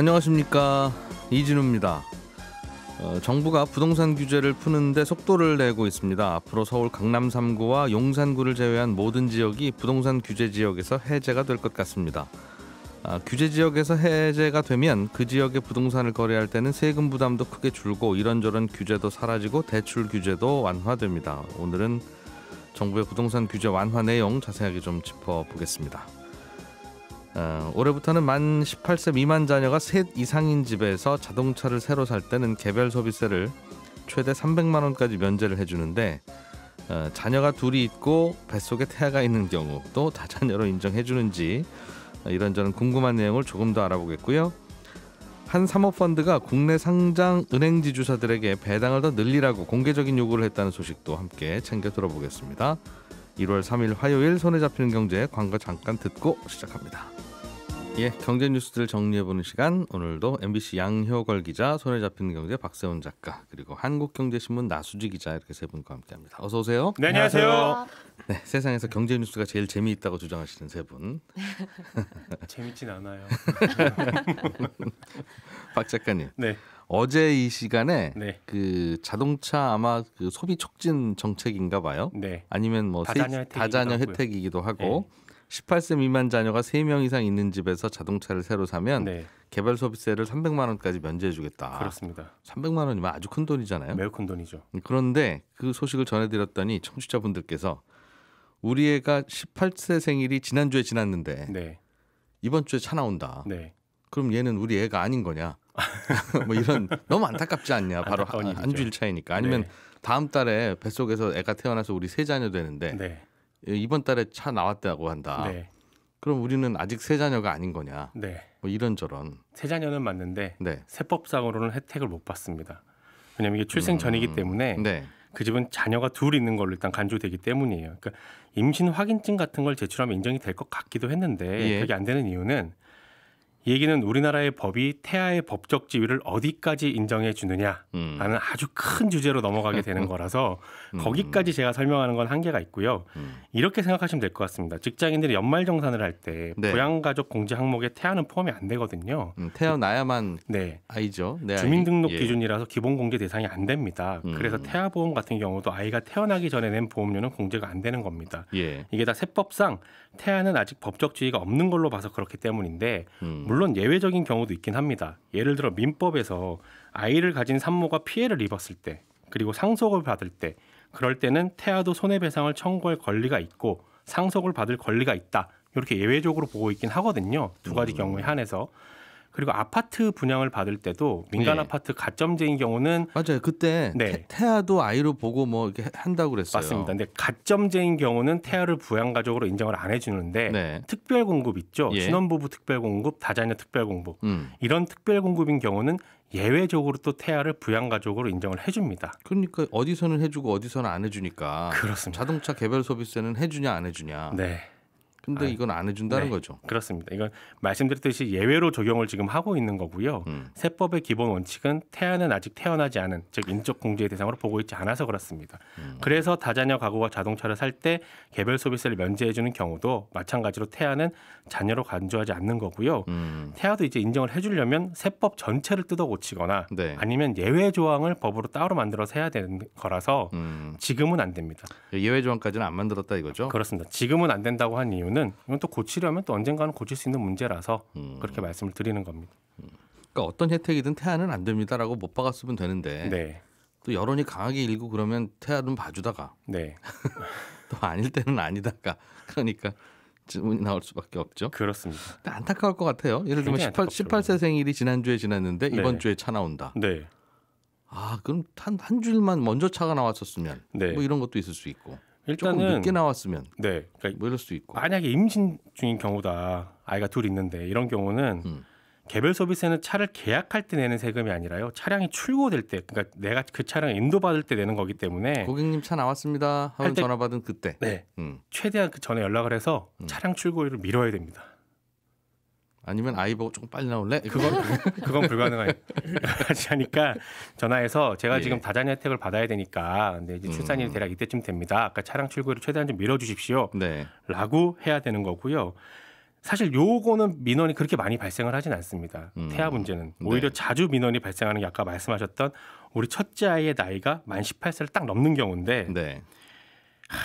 안녕하십니까 이진우입니다. 어, 정부가 부동산 규제를 푸는데 속도를 내고 있습니다. 앞으로 서울 강남 3구와 용산구를 제외한 모든 지역이 부동산 규제 지역에서 해제가 될 것 같습니다. 아, 규제 지역에서 해제가 되면 그 지역의 부동산을 거래할 때는 세금 부담도 크게 줄고 이런저런 규제도 사라지고 대출 규제도 완화됩니다. 오늘은 정부의 부동산 규제 완화 내용 자세하게 좀 짚어보겠습니다. 어, 올해부터는 만 18세 미만 자녀가 셋 이상인 집에서 자동차를 새로 살 때는 개별 소비세를 최대 300만 원까지 면제를 해주는데 어, 자녀가 둘이 있고 뱃속에 태아가 있는 경우 또 다자녀로 인정해주는지 어, 이런저런 궁금한 내용을 조금 더 알아보겠고요. 한 사모펀드가 국내 상장 은행 지주사들에게 배당을 더 늘리라고 공개적인 요구를 했다는 소식도 함께 챙겨 들어보겠습니다. 1월 3일 화요일 손에 잡히는 경제 광고 잠깐 듣고 시작합니다. 예, 경제 뉴스들 정리해보는 시간 오늘도 MBC 양효걸 기자, 손에 잡히는 경제 박세훈 작가 그리고 한국경제신문 나수지 기자 이렇게 세 분과 함께합니다. 어서 오세요. 네, 안녕하세요. 네, 세상에서 경제 뉴스가 제일 재미있다고 주장하시는 세 분. 재밌진 않아요. 박 작가님. 네. 어제 이 시간에 네. 그 자동차 아마 그 소비 촉진 정책인가 봐요. 네. 아니면 뭐 다자녀, 세입, 다자녀 혜택이기도 하고 네. 18세 미만 자녀가 3명 이상 있는 집에서 자동차를 새로 사면 네. 개발 소비세를 300만 원까지 면제해 주겠다. 그렇습니다. 300만 원이면 아주 큰 돈이잖아요. 매우 큰 돈이죠. 그런데 그 소식을 전해 드렸더니 청취자분들께서 우리 애가 18세 생일이 지난주에 지났는데 네. 이번 주에 차 나온다. 네. 그럼 얘는 우리 애가 아닌 거냐? 뭐 이런 너무 안타깝지 않냐. 바로 한 주일 차이니까. 아니면 네. 다음 달에 뱃속에서 애가 태어나서 우리 세 자녀 되는데 네. 예, 이번 달에 차 나왔다고 한다. 네. 그럼 우리는 아직 세 자녀가 아닌 거냐. 네. 뭐 이런저런. 세 자녀는 맞는데 네. 세법상으로는 혜택을 못 받습니다. 왜냐하면 이게 출생 전이기 음, 때문에 음, 그 집은 자녀가 둘 있는 걸로 일단 간주되기 때문이에요. 그러니까 임신 확인증 같은 걸 제출하면 인정이 될 것 같기도 했는데 예. 그게 안 되는 이유는 얘기는 우리나라의 법이 태아의 법적 지위를 어디까지 인정해 주느냐라는 음. 아주 큰 주제로 넘어가게 되는 거라서 음. 거기까지 제가 설명하는 건 한계가 있고요. 음. 이렇게 생각하시면 될 것 같습니다. 직장인들이 연말 정산을 할때 네. 부양가족 공제 항목에 태아는 포함이 안 되거든요. 음, 태어나야만 네. 아이죠. 네, 주민등록 아이. 예. 기준이라서 기본 공제 대상이 안 됩니다. 음. 그래서 태아 보험 같은 경우도 아이가 태어나기 전에 낸 보험료는 공제가 안 되는 겁니다. 예. 이게 다 세법상 태아는 아직 법적 지위가 없는 걸로 봐서 그렇기 때문인데 음. 물론 예외적인 경우도 있긴 합니다. 예를 들어 민법에서 아이를 가진 산모가 피해를 입었을 때 그리고 상속을 받을 때 그럴 때는 태아도 손해배상을 청구할 권리가 있고 상속을 받을 권리가 있다. 이렇게 예외적으로 보고 있긴 하거든요. 두 가지 음. 경우에 한해서. 그리고 아파트 분양을 받을 때도 민간 네. 아파트 가점제인 경우는 맞아요. 그때 네. 태, 아도 아이로 보고 뭐 이렇게 한다고 그랬어요. 맞습니다. 근데 가점제인 경우는 태아를 부양 가족으로 인정을 안 해주는데 네. 특별 공급 있죠. 예. 신혼부부 특별 공급, 다자녀 특별 공급 음. 이런 특별 공급인 경우는 예외적으로 또 태아를 부양가족으로 인정을 해줍니다. 그러니까 어디서는 해주고 어디서는 안 해주니까. 그렇습니다. 자동차 개별 서비스는 해주냐 안 해주냐. 네. 근데 아, 이건 안 해준다는 네, 거죠. 그렇습니다. 이건 말씀드렸듯이 예외로 적용을 지금 하고 있는 거고요. 음. 세법의 기본 원칙은 태아는 아직 태어나지 않은 즉 인적 공제의 대상으로 보고 있지 않아서 그렇습니다. 음. 그래서 다자녀 가구와 자동차를 살 때 개별 소비세를 면제해주는 경우도 마찬가지로 태아는 자녀로 간주하지 않는 거고요. 음. 태아도 이제 인정을 해주려면 세법 전체를 뜯어고치거나 네. 아니면 예외 조항을 법으로 따로 만들어서 해야 되는 거라서 음. 지금은 안 됩니다. 예외 조항까지는 안 만들었다 이거죠? 그렇습니다. 지금은 안 된다고 한 이유는 이유는 이건 또 고치려면 또 언젠가는 고칠 수 있는 문제라서 음. 그렇게 말씀을 드리는 겁니다. 음. 그러니까 어떤 혜택이든 태아는 안 됩니다라고 못 박았으면 되는데 네. 또 여론이 강하게 일고 그러면 태아는 봐주다가 네. 또 아닐 때는 아니다가 그러니까 질문이 나올 수밖에 없죠. 그렇습니다. 안타까울 것 같아요. 예를 들면 18, 18세 생일이 지난주에 지났는데 네. 이번 주에 차 나온다. 네. 아 그럼 한한 주일만 먼저 차가 나왔었으면 네. 뭐 이런 것도 있을 수 있고. 일단은 늦게 나왔으면 네, 그러니까 뭐 이럴 수도 있고 만약에 임신 중인 경우다 아이가 둘 있는데 이런 경우는 음. 개별 서비스는 차를 계약할 때 내는 세금이 아니라요 차량이 출고될 때 그러니까 내가 그 차량 인도받을 때 내는 거기 때문에 고객님 차 나왔습니다 하고 전화 받은 그때 네 음. 최대한 그 전에 연락을 해서 음. 차량 출고일을 미뤄야 됩니다. 아니면 아이 보고 조금 빨리 나올래? 그건 그건 불가능하지 하니까 전화해서 제가 예. 지금 다자녀 혜택을 받아야 되니까 근데 이제 출산일이 음. 대략 이때쯤 됩니다. 아까 차량 출고를 최대한 좀 밀어주십시오. 네. 라고 해야 되는 거고요. 사실 요거는 민원이 그렇게 많이 발생을 하진 않습니다. 음. 태아 문제는 네. 오히려 네. 자주 민원이 발생하는 게 아까 말씀하셨던 우리 첫째 아이의 나이가 만 18세를 딱 넘는 경우인데 네.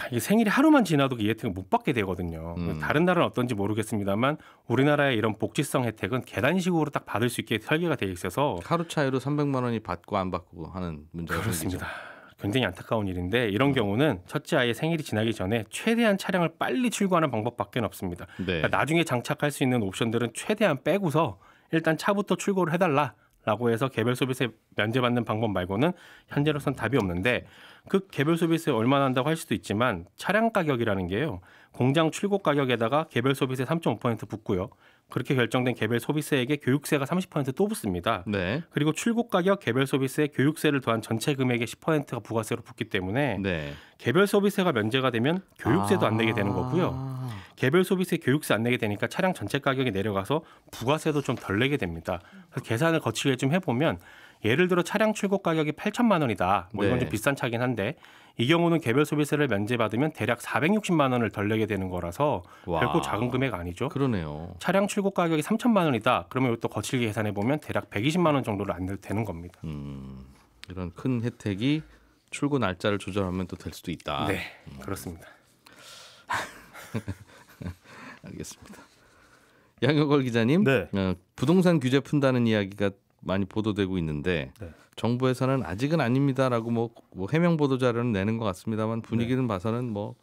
이게 생일이 하루만 지나도 이 혜택을 못 받게 되거든요. 음. 다른 나라는 어떤지 모르겠습니다만 우리나라의 이런 복지성 혜택은 계단식으로 딱 받을 수 있게 설계가 되어 있어서 하루 차이로 300만 원이 받고 안 받고 하는 문제가 그렇습니다. 생기죠. 굉장히 안타까운 일인데 이런 음. 경우는 첫째 아이의 생일이 지나기 전에 최대한 차량을 빨리 출고하는 방법밖에 없습니다. 네. 그러니까 나중에 장착할 수 있는 옵션들은 최대한 빼고서 일단 차부터 출고를 해달라. 라고 해서 개별 소비세 면제받는 방법 말고는 현재로선 답이 없는데 그 개별 소비세 얼마 난다고 할 수도 있지만 차량 가격이라는 게요. 공장 출고 가격에다가 개별 소비세 3.5% 붙고요. 그렇게 결정된 개별 소비세에게 교육세가 30%또 붙습니다. 네. 그리고 출고 가격 개별 소비세 교육세를 더한 전체 금액의 10%가 부가세로 붙기 때문에 네. 개별 소비세가 면제가 되면 교육세도 아... 안 내게 되는 거고요. 아. 개별 소비세 교육세 안 내게 되니까 차량 전체 가격이 내려가서 부가세도 좀 덜 내게 됩니다. 그래서 계산을 거칠게 좀 해보면 예를 들어 차량 출고 가격이 8천만 원이다. 뭐 이건 네. 좀 비싼 차긴 한데 이 경우는 개별 소비세를 면제받으면 대략 460만 원을 덜 내게 되는 거라서 와. 결코 작은 금액 아니죠. 그러네요. 차량 출고 가격이 3천만 원이다. 그러면 이것도 거칠게 계산해 보면 대략 120만 원 정도를 안 내도 되는 겁니다. 음, 이런 큰 혜택이 출고 날짜를 조절하면 또 될 수도 있다. 네, 음. 그렇습니다. 알겠습니다. 양효걸 기자님, 네. 어, 부동산 규제 푼다는 이야기가 많이 보도되고 있는데 네. 정부에서는 아직은 아닙니다라고 뭐, 뭐 해명 보도 자료는 내는 것 같습니다만 분위기는 네. 봐서는 뭐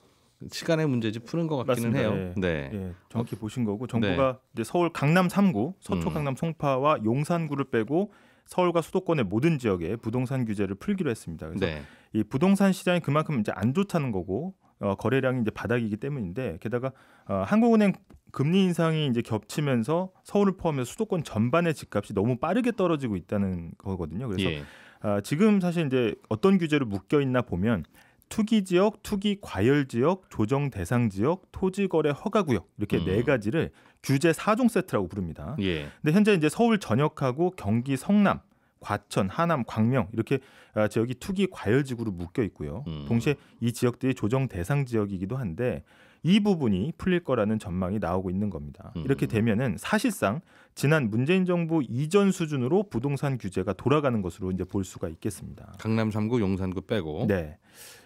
시간의 문제지 푸는 것 같기는 맞습니다. 해요. 예. 네. 네. 네. 정확히 어? 보신 거고 정부가 네. 이제 서울 강남 3구, 서초 음. 강남 송파와 용산구를 빼고 서울과 수도권의 모든 지역에 부동산 규제를 풀기로 했습니다. 그래서 네. 이 부동산 시장이 그만큼 이제 안 좋다는 거고 어, 거래량이 이제 바닥이기 때문인데 게다가 어, 한국은행 금리 인상이 이제 겹치면서 서울을 포함해서 수도권 전반의 집값이 너무 빠르게 떨어지고 있다는 거거든요. 그래서 예. 아, 지금 사실 이제 어떤 규제로 묶여 있나 보면 투기 지역, 투기 과열 지역, 조정 대상 지역, 토지 거래 허가 구역 이렇게 음. 네 가지를 규제 4종 세트라고 부릅니다. 예. 근데 현재 이제 서울 전역하고 경기 성남 과천, 하남, 광명 이렇게 아, 지역이 투기 과열지구로 묶여 있고요. 음. 동시에 이 지역들이 조정 대상 지역이기도 한데 이 부분이 풀릴 거라는 전망이 나오고 있는 겁니다. 음. 이렇게 되면은 사실상 지난 문재인 정부 이전 수준으로 부동산 규제가 돌아가는 것으로 이제 볼 수가 있겠습니다. 강남 3구, 용산구 빼고. 네.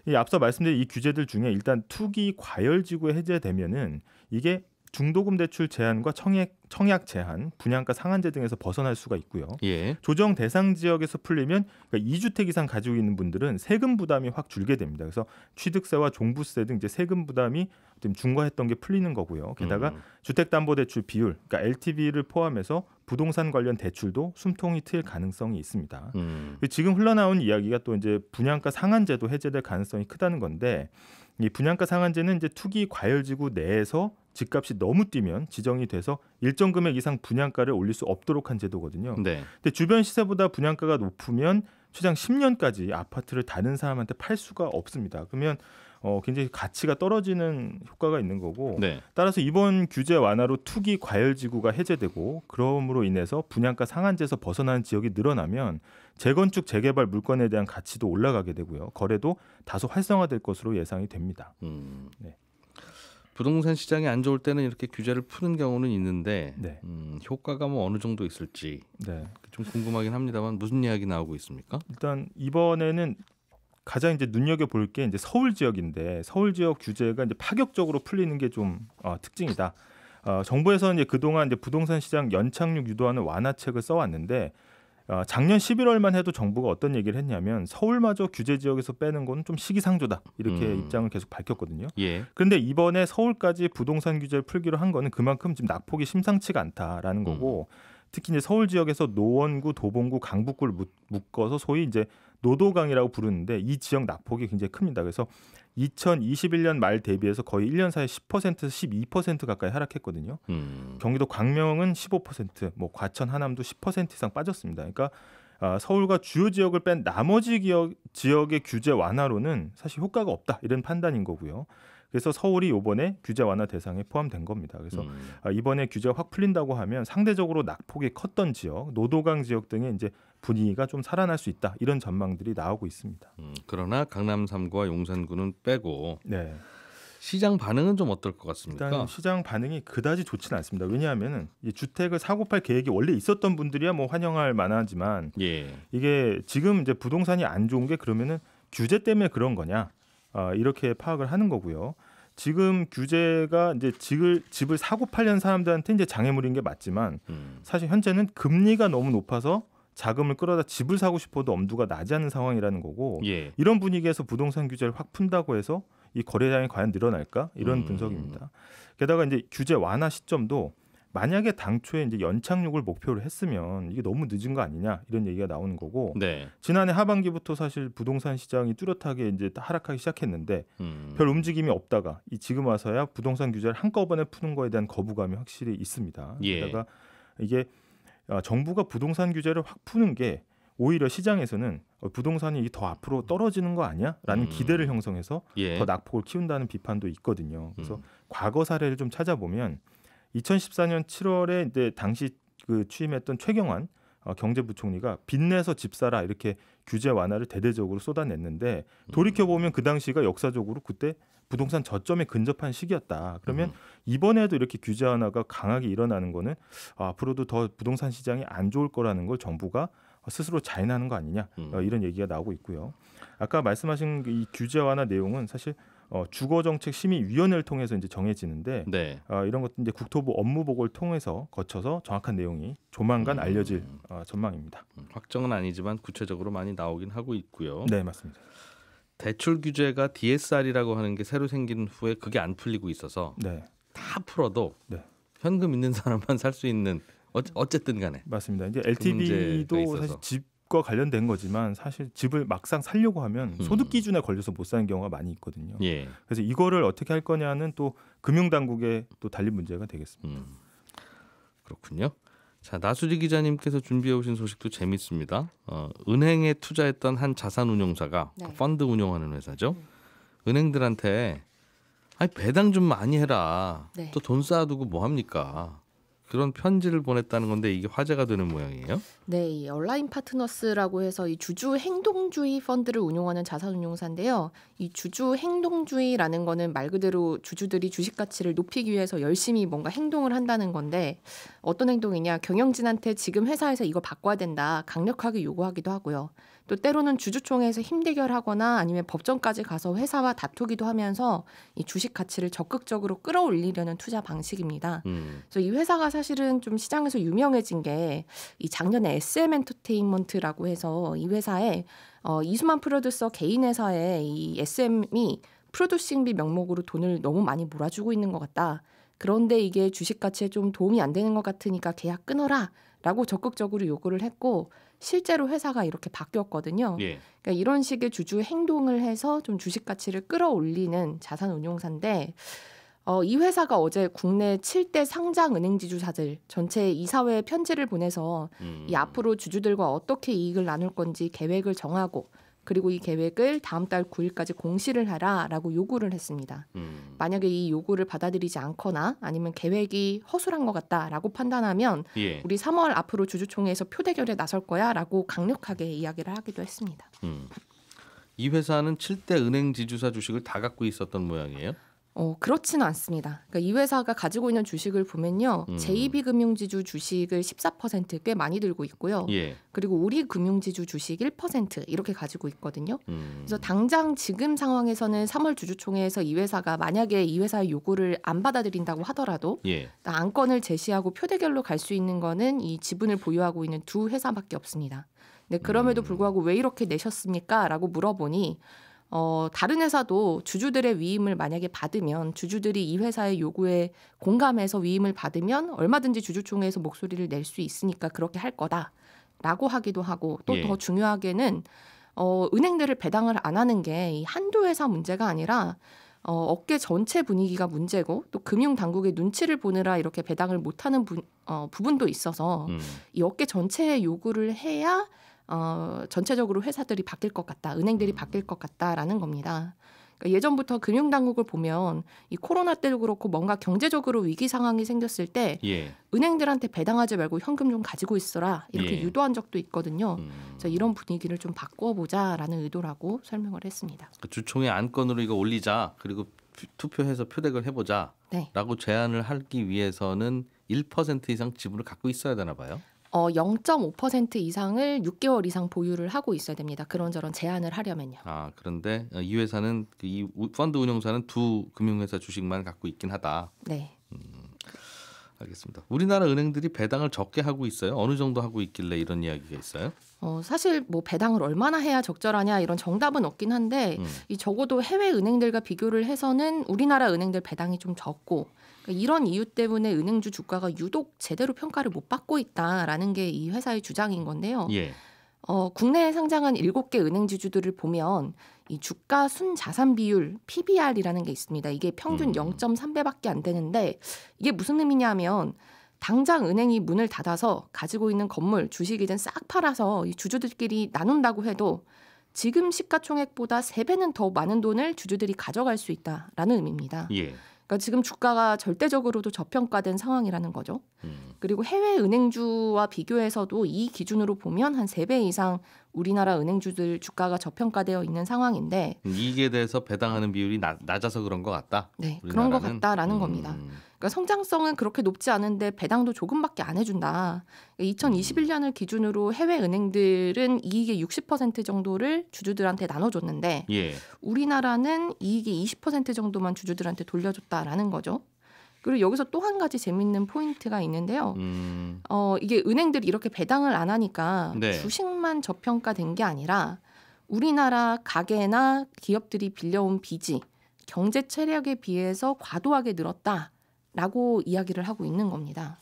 이 앞서 말씀드린 이 규제들 중에 일단 투기 과열 지구 에 해제되면은 이게 중도금 대출 제한과 청약, 청약 제한, 분양가 상한제 등에서 벗어날 수가 있고요. 예. 조정 대상 지역에서 풀리면 그러니까 2주택 이상 가지고 있는 분들은 세금 부담이 확 줄게 됩니다. 그래서 취득세와 종부세 등 이제 세금 부담이 좀 중과했던 게 풀리는 거고요. 게다가 음. 주택담보대출 비율, 그러니까 LTV를 포함해서 부동산 관련 대출도 숨통이 트일 가능성이 있습니다. 음. 그 지금 흘러나온 이야기가 또 이제 분양가 상한제도 해제될 가능성이 크다는 건데 이 분양가 상한제는 이제 투기 과열지구 내에서 집값이 너무 뛰면 지정이 돼서 일정 금액 이상 분양가를 올릴 수 없도록 한 제도거든요. 네. 근데 주변 시세보다 분양가가 높으면 최장 10년까지 아파트를 다른 사람한테 팔 수가 없습니다. 그러면 어, 굉장히 가치가 떨어지는 효과가 있는 거고 네. 따라서 이번 규제 완화로 투기 과열 지구가 해제되고 그러므로 인해서 분양가 상한제에서 벗어나는 지역이 늘어나면 재건축 재개발 물건에 대한 가치도 올라가게 되고요 거래도 다소 활성화될 것으로 예상이 됩니다. 음. 네. 부동산 시장이 안 좋을 때는 이렇게 규제를 푸는 경우는 있는데 네. 음, 효과가 뭐 어느 정도 있을지 네. 좀 궁금하긴 합니다만 무슨 이야기 나오고 있습니까? 일단 이번에는 가장 이제 눈여겨 볼게 이제 서울 지역인데 서울 지역 규제가 이제 파격적으로 풀리는 게좀 어, 특징이다. 어, 정부에서는 이제 그동안 이제 부동산 시장 연착륙 유도하는 완화책을 써왔는데 어, 작년 11월만 해도 정부가 어떤 얘기를 했냐면 서울마저 규제 지역에서 빼는 건 좀 시기상조다 이렇게 음. 입장을 계속 밝혔거든요. 예. 그런데 이번에 서울까지 부동산 규제를 풀기로 한 거는 그만큼 지금 낙폭이 심상치가 않다라는 음. 거고 음. 특히 이제 서울 지역에서 노원구, 도봉구, 강북구를 묶어서 소위 이제 노도강이라고 부르는데 이 지역 낙폭이 굉장히 큽니다. 그래서 2021년 말 대비해서 거의 1년 사이 에 10%에서 12% 가까이 하락했거든요. 음. 경기도 광명은 15%, 뭐 과천 하남도 10% 이상 빠졌습니다. 그러니까 아, 서울과 주요 지역을 뺀 나머지 지역, 지역의 규제 완화로는 사실 효과가 없다 이런 판단인 거고요. 그래서 서울이 요번에 규제 완화 대상에 포함된 겁니다. 그래서 음. 아, 이번에 규제 확 풀린다고 하면 상대적으로 낙폭이 컸던 지역, 노도강 지역 등에 이제 분위기가 좀 살아날 수 있다 이런 전망들이 나오고 있습니다. 음, 그러나 강남 3구와 용산구는 빼고 네. 시장 반응은 좀 어떨 것 같습니까? 일단 시장 반응이 그다지 좋지는 않습니다. 왜냐하면 이 주택을 사고 팔 계획이 원래 있었던 분들이야 뭐 환영할 만하지만 예. 이게 지금 이제 부동산이 안 좋은 게 그러면은 규제 때문에 그런 거냐? 아, 이렇게 파악을 하는 거고요. 지금 규제가 이제 집을 집을 사고 팔려는 사람들한테 이제 장애물인 게 맞지만 음. 사실 현재는 금리가 너무 높아서 자금을 끌어다 집을 사고 싶어도 엄두가 나지 않는 상황이라는 거고 예. 이런 분위기에서 부동산 규제를 확 푼다고 해서 이 거래량이 과연 늘어날까 이런 음. 분석입니다. 게다가 이제 규제 완화 시점도 만약에 당초에 이제 연착륙을 목표로 했으면 이게 너무 늦은 거 아니냐 이런 얘기가 나오는 거고 네. 지난해 하반기부터 사실 부동산 시장이 뚜렷하게 이제 하락하기 시작했는데 음. 별 움직임이 없다가 이 지금 와서야 부동산 규제를 한꺼번에 푸는 거에 대한 거부감이 확실히 있습니다. 예. 게다가 이게 아, 정부가 부동산 규제를 확 푸는 게 오히려 시장에서는 어, 부동산이 더 앞으로 떨어지는 거 아니야? 라는 음. 기대를 형성해서 예. 더 낙폭을 키운다는 비판도 있거든요. 그래서 음. 과거 사례를 좀 찾아보면 2014년 7월에 이제 당시 그 취임했던 최경환 어, 경제부총리가 빚내서 집사라 이렇게 규제 완화를 대대적으로 쏟아냈는데 음. 돌이켜 보면 그 당시가 역사적으로 그때 부동산 저점에 근접한 시기였다. 그러면 음. 이번에도 이렇게 규제 완화가 강하게 일어나는 거는 앞으로도 더 부동산 시장이 안 좋을 거라는 걸 정부가 스스로 자인하는 거 아니냐 어, 음. 이런 얘기가 나오고 있고요. 아까 말씀하신 이 규제 완화 내용은 사실 어, 주거정책심의위원회를 통해서 이제 정해지는데 네. 어, 이런 것도 이제 국토부 업무보고를 통해서 거쳐서 정확한 내용이 조만간 음. 알려질 어, 전망입니다. 음, 확정은 아니지만 구체적으로 많이 나오긴 하고 있고요. 네, 맞습니다. 대출 규제가 DSR이라고 하는 게 새로 생긴 후에 그게 안 풀리고 있어서 네. 다 풀어도 네. 현금 있는 사람만 살 수 있는 어, 어쨌든 간에 맞습니다. 이제 LTV도 그 사실 집 집과 관련된 거지만 사실 집을 막상 살려고 하면 음. 소득 기준에 걸려서 못 사는 경우가 많이 있거든요. 예. 그래서 이거를 어떻게 할 거냐는 또 금융 당국의 또 달린 문제가 되겠습니다. 음. 그렇군요. 자 나수지 기자님께서 준비해 오신 소식도 재밌습니다. 어, 은행에 투자했던 한 자산운용사가 네. 그 펀드 운영하는 회사죠. 음. 은행들한테 아니 배당 좀 많이 해라. 네. 또돈 쌓아두고 뭐 합니까? 그런 편지를 보냈다는 건데 이게 화제가 되는 모양이에요. 네, 이 얼라인 파트너스라고 해서 이 주주 행동주의 펀드를 운용하는 자산운용사인데요. 이 주주 행동주의라는 거는 말 그대로 주주들이 주식 가치를 높이기 위해서 열심히 뭔가 행동을 한다는 건데 어떤 행동이냐? 경영진한테 지금 회사에서 이거 바꿔야 된다. 강력하게 요구하기도 하고요. 또 때로는 주주총회에서 힘대결하거나 아니면 법정까지 가서 회사와 다투기도 하면서 이 주식 가치를 적극적으로 끌어올리려는 투자 방식입니다. 음. 그래서 이 회사가 사실은 좀 시장에서 유명해진 게 이 작년에 SM 엔터테인먼트라고 해서 이 회사에 어, 이수만 프로듀서 개인 회사에 이 SM이 프로듀싱비 명목으로 돈을 너무 많이 몰아주고 있는 것 같다. 그런데 이게 주식 가치에 좀 도움이 안 되는 것 같으니까 계약 끊어라. 라고 적극적으로 요구를 했고 실제로 회사가 이렇게 바뀌었거든요. 예. 그러니까 이런 식의 주주 행동을 해서 좀 주식 가치를 끌어올리는 자산 운용사인데 어, 이 회사가 어제 국내 7대 상장 은행 지주사들 전체 이사회 편지를 보내서 음. 이 앞으로 주주들과 어떻게 이익을 나눌 건지 계획을 정하고 그리고 이 계획을 다음 달 9일까지 공시를 하라라고 요구를 했습니다. 음. 만약에 이 요구를 받아들이지 않거나 아니면 계획이 허술한 것 같다라고 판단하면 예. 우리 3월 앞으로 주주총회에서 표대결에 나설 거야라고 강력하게 이야기를 하기도 했습니다. 음. 이 회사는 7대 은행 지주사 주식을 다 갖고 있었던 모양이에요? 어, 그렇지는 않습니다. 그러니까 이 회사가 가지고 있는 주식을 보면요. 음. JB금융지주 주식을 14%꽤 많이 들고 있고요. 예. 그리고 우리금융지주 주식 1% 이렇게 가지고 있거든요. 음. 그래서 당장 지금 상황에서는 3월 주주총회에서 이 회사가 만약에 이 회사의 요구를 안 받아들인다고 하더라도 예. 안건을 제시하고 표대결로 갈 수 있는 거는 이 지분을 보유하고 있는 두 회사밖에 없습니다. 네, 그럼에도 음. 불구하고 왜 이렇게 내셨습니까? 라고 물어보니 어, 다른 회사도 주주들의 위임을 만약에 받으면 주주들이 이 회사의 요구에 공감해서 위임을 받으면 얼마든지 주주총회에서 목소리를 낼 수 있으니까 그렇게 할 거다라고 하기도 하고 또더 예. 중요하게는 어, 은행들을 배당을 안 하는 게 이 한두 회사 문제가 아니라 어, 업계 전체 분위기가 문제고 또 금융 당국의 눈치를 보느라 이렇게 배당을 못하는 부, 어, 부분도 있어서 음. 이 업계 전체의 요구를 해야 어, 전체적으로 회사들이 바뀔 것 같다, 은행들이 음. 바뀔 것 같다라는 겁니다. 그러니까 예전부터 금융당국을 보면 이 코로나 때도 그렇고 뭔가 경제적으로 위기 상황이 생겼을 때 예. 은행들한테 배당하지 말고 현금 좀 가지고 있어라 이렇게 예. 유도한 적도 있거든요. 음. 그래서 이런 분위기를 좀 바꿔보자라는 의도라고 설명을 했습니다. 그 주총의 안건으로 이거 올리자 그리고 투표해서 표대을 해보자라고 네. 제안을 하기 위해서는 1% 이상 지분을 갖고 있어야 되나 봐요. 어, 0.5% 이상을 6개월 이상 보유를 하고 있어야 됩니다. 그런저런 제한을 하려면요. 아 그런데 어, 이 회사는 그 이 펀드 운용사는 두 금융회사 주식만 갖고 있긴 하다. 네. 음, 알겠습니다. 우리나라 은행들이 배당을 적게 하고 있어요. 어느 정도 하고 있길래 이런 이야기가 있어요? 어, 사실 뭐 배당을 얼마나 해야 적절하냐 이런 정답은 없긴 한데 음. 이 적어도 해외 은행들과 비교를 해서는 우리나라 은행들 배당이 좀 적고 그러니까 이런 이유 때문에 은행주 주가가 유독 제대로 평가를 못 받고 있다라는 게 이 회사의 주장인 건데요. 예. 어, 국내에 상장한 7개 은행주주들을 보면 이 주가 순자산 비율 PBR이라는 게 있습니다. 이게 평균 음. 0.3배밖에 안 되는데 이게 무슨 의미냐면 당장 은행이 문을 닫아서 가지고 있는 건물, 주식이든 싹 팔아서 이 주주들끼리 나눈다고 해도 지금 시가총액보다 3배는 더 많은 돈을 주주들이 가져갈 수 있다라는 의미입니다. 예. 그러니까 지금 주가가 절대적으로도 저평가된 상황이라는 거죠. 음. 그리고 해외 은행주와 비교해서도 이 기준으로 보면 한3배 이상 우리나라 은행주들 주가가 저평가되어 있는 상황인데 음, 이익에 대해서 배당하는 비율이 낮, 아서 그런 것 같다. 네, 우리나라는. 그런 것 같다라는 음. 겁니다. 그러니까 성장성은 그렇게 높지 않은데 배당도 조금밖에 안 해준다. 그러니까 2021년을 기준으로 해외 은행들은 이익의 60% 정도를 주주들한테 나눠줬는데 예. 우리나라는 이익의 20% 정도만 주주들한테 돌려줬다라는 거죠. 그리고 여기서 또 한 가지 재밌는 포인트가 있는데요. 음. 어, 이게 은행들이 이렇게 배당을 안 하니까 네. 주식만 저평가된 게 아니라 우리나라 가게나 기업들이 빌려온 빚이 경제 체력에 비해서 과도하게 늘었다라고 이야기를 하고 있는 겁니다.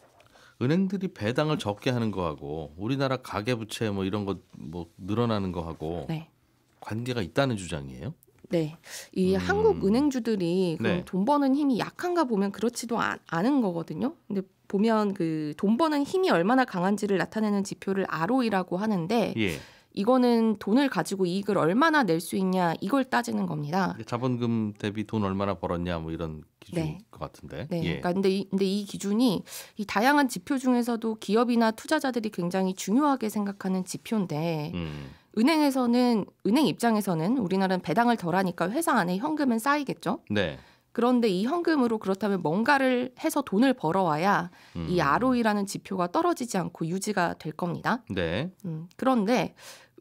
은행들이 배당을 적게 하는 거하고 우리나라 가계 부채 뭐 이런 것뭐 늘어나는 거하고 네. 관계가 있다는 주장이에요? 네. 이 음. 한국 은행주들이 네. 돈 버는 힘이 약한가 보면 그렇지도 아, 않은 거거든요. 근데 보면 그 돈 버는 힘이 얼마나 강한지를 나타내는 지표를 ROE라고 하는데 예. 이거는 돈을 가지고 이익을 얼마나 낼 수 있냐 이걸 따지는 겁니다. 자본금 대비 돈 얼마나 벌었냐 뭐 이런 기준 네. 것 같은데. 네. 예. 그러니까 근데 이, 근데 이 기준이 이 다양한 지표 중에서도 기업이나 투자자들이 굉장히 중요하게 생각하는 지표인데. 음. 은행에서는 은행 입장에서는 우리나라는 배당을 덜하니까 회사 안에 현금은 쌓이겠죠. 네. 그런데 이 현금으로 그렇다면 뭔가를 해서 돈을 벌어와야 음. 이 ROE라는 지표가 떨어지지 않고 유지가 될 겁니다. 네. 음, 그런데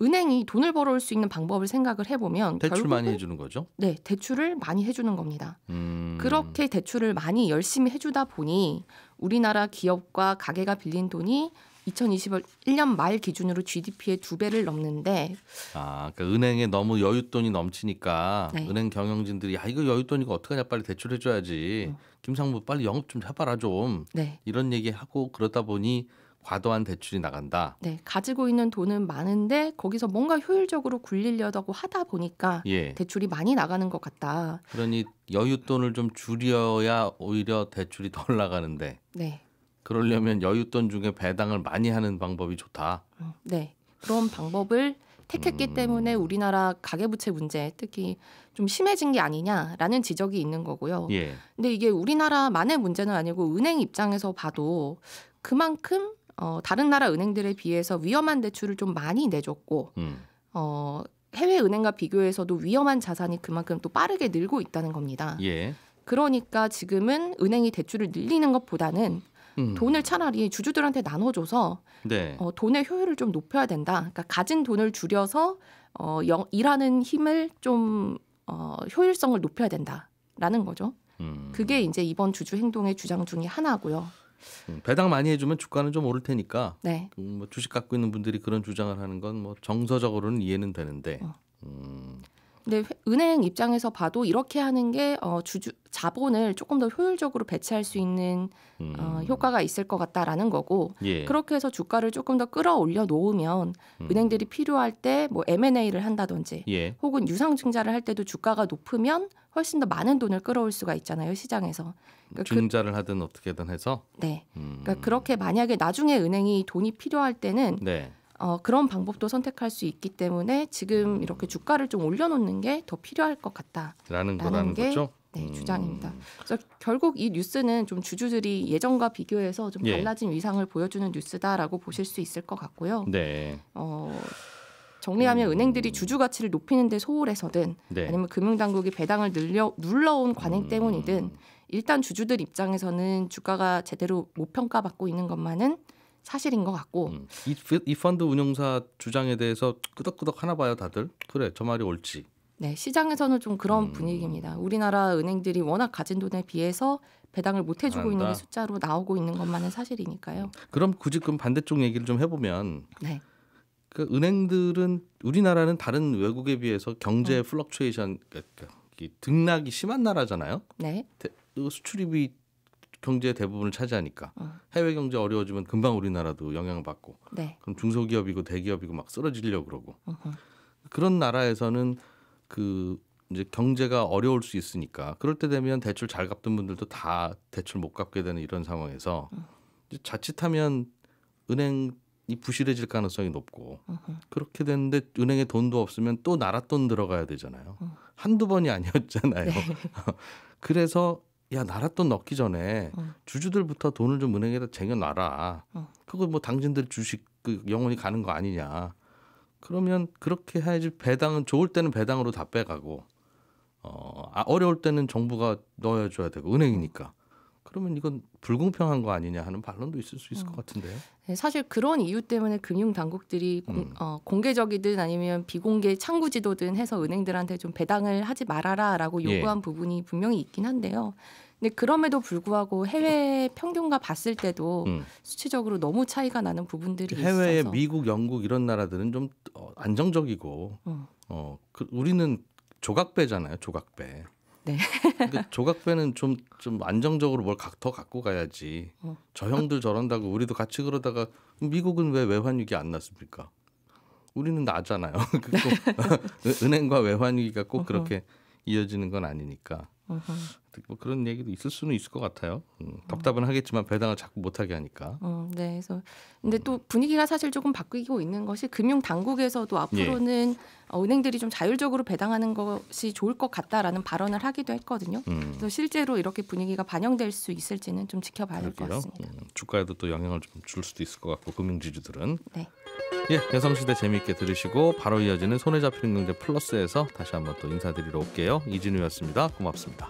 은행이 돈을 벌어올 수 있는 방법을 생각을 해보면 대출 결국은, 많이 해주는 거죠? 네, 대출을 많이 해주는 겁니다. 음. 그렇게 대출을 많이 열심히 해주다 보니 우리나라 기업과 가게가 빌린 돈이 2021년 말 기준으로 GDP의 두 배를 넘는데 아, 그러니까 은행에 너무 여윳돈이 넘치니까 네. 은행 경영진들이 야 아, 이거 여윳돈이고 어떡하냐 빨리 대출해 줘야지. 어. 김상무 빨리 영업 좀 해봐라 좀. 네. 이런 얘기하고 그러다 보니 과도한 대출이 나간다. 네, 가지고 있는 돈은 많은데 거기서 뭔가 효율적으로 굴리려다고 하다 보니까 예. 대출이 많이 나가는 것 같다. 그러니 여윳돈을 좀 줄여야 오히려 대출이 더올라가는데 네. 그러려면 여윳돈 중에 배당을 많이 하는 방법이 좋다. 음, 네. 그런 방법을 택했기 음... 때문에 우리나라 가계부채 문제 특히 좀 심해진 게 아니냐라는 지적이 있는 거고요. 예. 근데 이게 우리나라만의 문제는 아니고 은행 입장에서 봐도 그만큼 어, 다른 나라 은행들에 비해서 위험한 대출을 좀 많이 내줬고 음. 어, 해외 은행과 비교해서도 위험한 자산이 그만큼 또 빠르게 늘고 있다는 겁니다. 예. 그러니까 지금은 은행이 대출을 늘리는 것보다는 음. 돈을 차라리 주주들한테 나눠줘서 네. 어, 돈의 효율을 좀 높여야 된다. 그러니까 가진 돈을 줄여서 어, 영, 일하는 힘을 좀 어, 효율성을 높여야 된다라는 거죠. 음. 그게 이제 이번 주주 행동의 주장 중의 하나고요. 음, 배당 많이 해주면 주가는 좀 오를 테니까 네. 음, 뭐 주식 갖고 있는 분들이 그런 주장을 하는 건 뭐 정서적으로는 이해는 되는데 어. 음, 근데 은행 입장에서 봐도 이렇게 하는 게 어, 주주 자본을 조금 더 효율적으로 배치할 수 있는 어, 음. 어, 효과가 있을 것 같다라는 거고 예. 그렇게 해서 주가를 조금 더 끌어올려 놓으면 음. 은행들이 필요할 때뭐 M&A를 한다든지 예. 혹은 유상증자를 할 때도 주가가 높으면 훨씬 더 많은 돈을 끌어올 수가 있잖아요 시장에서 그러니까 그 증자를 그, 하든 어떻게든 해서 네 음. 그러니까 그렇게 만약에 나중에 은행이 돈이 필요할 때는 네. 어, 그런 방법도 선택할 수 있기 때문에 지금 이렇게 주가를 좀 올려놓는 게 더 필요할 것 같다라는 거라는 게 거죠? 네, 음. 주장입니다. 음. 그래서 결국 이 뉴스는 좀 주주들이 예전과 비교해서 좀 예. 달라진 예. 위상을 보여주는 뉴스다라고 보실 수 있을 것 같고요. 네. 어, 정리하면 음. 은행들이 주주 가치를 높이는 데 소홀해서든 네. 아니면 금융 당국이 배당을 늘려 눌러온 관행 음. 때문이든 일단 주주들 입장에서는 주가가 제대로 못 평가받고 있는 것만은 사실인 것 같고 음. 이, 이 펀드 운용사 주장에 대해서 끄덕끄덕 하나 봐요 다들 그래 저 말이 옳지 네 시장에서는 좀 그런 음. 분위기입니다 우리나라 은행들이 워낙 가진 돈에 비해서 배당을 못 해주고 있는 게 숫자로 나오고 있는 것만은 사실이니까요 음. 그럼 굳이 그럼 반대쪽 얘기를 좀 해보면 네. 그 은행들은 우리나라는 다른 외국에 비해서 경제 음. 플럭츄에이션 그러니까 등락이 심한 나라잖아요 네. 그 수출입이 경제 대부분을 차지하니까 어. 해외 경제 어려워지면 금방 우리나라도 영향을 받고 네. 그럼 중소기업이고 대기업이고 막 쓰러지려고 그러고 어허. 그런 나라에서는 그 이제 경제가 어려울 수 있으니까 그럴 때 되면 대출 잘 갚던 분들도 다 대출 못 갚게 되는 이런 상황에서 어. 자칫하면 은행이 부실해질 가능성이 높고 그렇게 되는데 은행에 돈도 없으면 또 나라 돈 들어가야 되잖아요. 어. 한두 번이 아니었잖아요. 네. 그래서 야 나랏돈 넣기 전에 어. 주주들부터 돈을 좀 은행에다 쟁여놔라. 어. 그거 뭐 당신들 주식 그 영원히 가는 거 아니냐. 그러면 그렇게 해야지 배당은 좋을 때는 배당으로 다 빼가고 어 아, 어려울 때는 정부가 넣어줘야 되고 은행이니까 그러면 이건 불공평한 거 아니냐 하는 반론도 있을 수 있을 음. 것 같은데요. 네, 사실 그런 이유 때문에 금융 당국들이 음. 어, 공개적이든 아니면 비공개 창구지도든 해서 은행들한테 좀 배당을 하지 말아라라고 예. 요구한 예. 부분이 분명히 있긴 한데요. 근데 그럼에도 불구하고 해외 평균과 봤을 때도 음. 수치적으로 너무 차이가 나는 부분들이 해외의 있어서. 미국, 영국 이런 나라들은 좀 어, 안정적이고 음. 어, 그 우리는 조각배잖아요, 조각배. 네. 근데 조각배는 좀 좀 안정적으로 뭘 더 갖고 가야지. 어. 저 형들 저런다고 우리도 같이 그러다가 미국은 왜 외환위기 안 났습니까? 우리는 나잖아요. 은행과 외환위기가 꼭 그렇게 이어지는 건 아니니까. 뭐 그런 얘기도 있을 수는 있을 것 같아요. 음, 답답은 하겠지만 배당을 자꾸 못하게 하니까. 음, 네, 그래서 근데 또 분위기가 사실 조금 바뀌고 있는 것이 금융 당국에서도 앞으로는 예. 은행들이 좀 자율적으로 배당하는 것이 좋을 것 같다라는 발언을 하기도 했거든요. 음. 그래서 실제로 이렇게 분위기가 반영될 수 있을지는 좀 지켜봐야 될것 같습니다. 음, 주가에도 또 영향을 좀 줄 수도 있을 것 같고 금융지주들은. 네. 예, 여성시대 재미있게 들으시고 바로 이어지는 손에 잡히는 경제 플러스에서 다시 한번 또 인사드리러 올게요. 이진우였습니다. 고맙습니다.